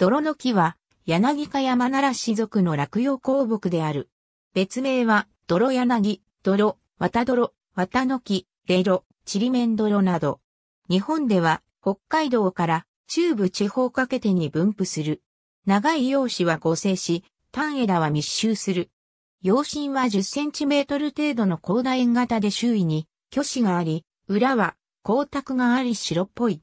泥の木は、柳か山なら氏族の落葉鉱木である。別名は、泥柳、泥、綿泥、綿の木、レロ、チリメン泥など。日本では、北海道から中部地方かけてに分布する。長い葉子は合成し、単枝は密集する。葉芯は10センチメートル程度の高大円型で周囲に虚子があり、裏は光沢があり白っぽい。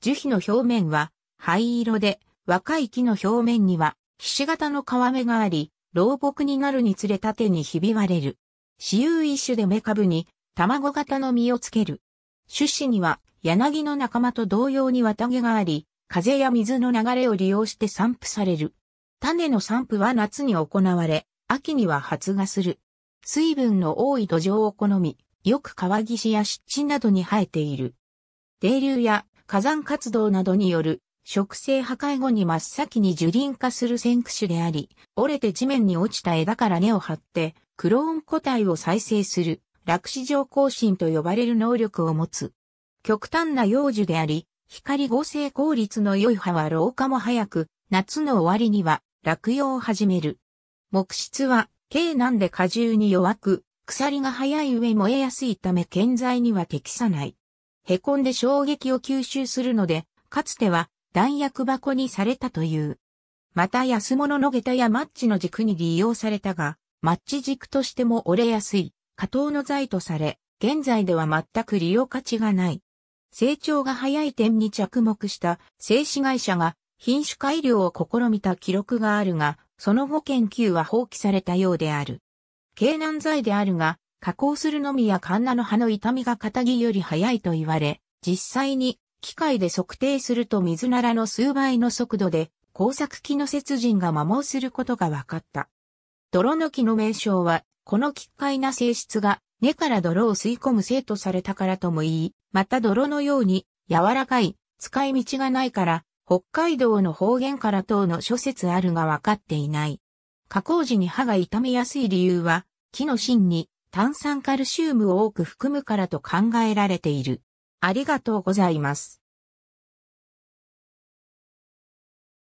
樹皮の表面は灰色で若い木の表面には、ひし形の皮目があり、老木になるにつれ縦にひび割れる。私有一種で目株に、卵型の実をつける。種子には、柳の仲間と同様に綿毛があり、風や水の流れを利用して散布される。種の散布は夏に行われ、秋には発芽する。水分の多い土壌を好み、よく川岸や湿地などに生えている。泥流や火山活動などによる植生破壊後に真っ先に樹林化する先駆種であり、折れて地面に落ちた枝から根を張って、クローン個体を再生する、落死上更新と呼ばれる能力を持つ。極端な幼樹であり、光合成効率の良い葉は老化も早く、夏の終わりには落葉を始める。木質は、軽難で果汁に弱く、鎖が早い上燃えやすいため建材には適さない。凹んで衝撃を吸収するので、かつては弾薬箱にされたという。また安物の下駄やマッチの軸に利用されたが、マッチ軸としても折れやすい、加藤の材とされ、現在では全く利用価値がない。成長が早い点に着目した製紙会社が品種改良を試みた記録があるが、その後研究は放棄されたようである。軽軟剤であるが、加工するのみやカンナの葉の痛みが肩木より早いと言われ、実際に機械で測定すると水ならの数倍の速度で工作機の雪人が摩耗することが分かった。泥の木の名称は、この奇怪な性質が根から泥を吸い込む性とされたからとも言い、また泥のように柔らかい使い道がないから、北海道の方言から等の諸説あるが分かっていない。加工時に歯が傷めやすい理由は、木の芯に炭酸カルシウムを多く含むからと考えられている。ありがとうございます。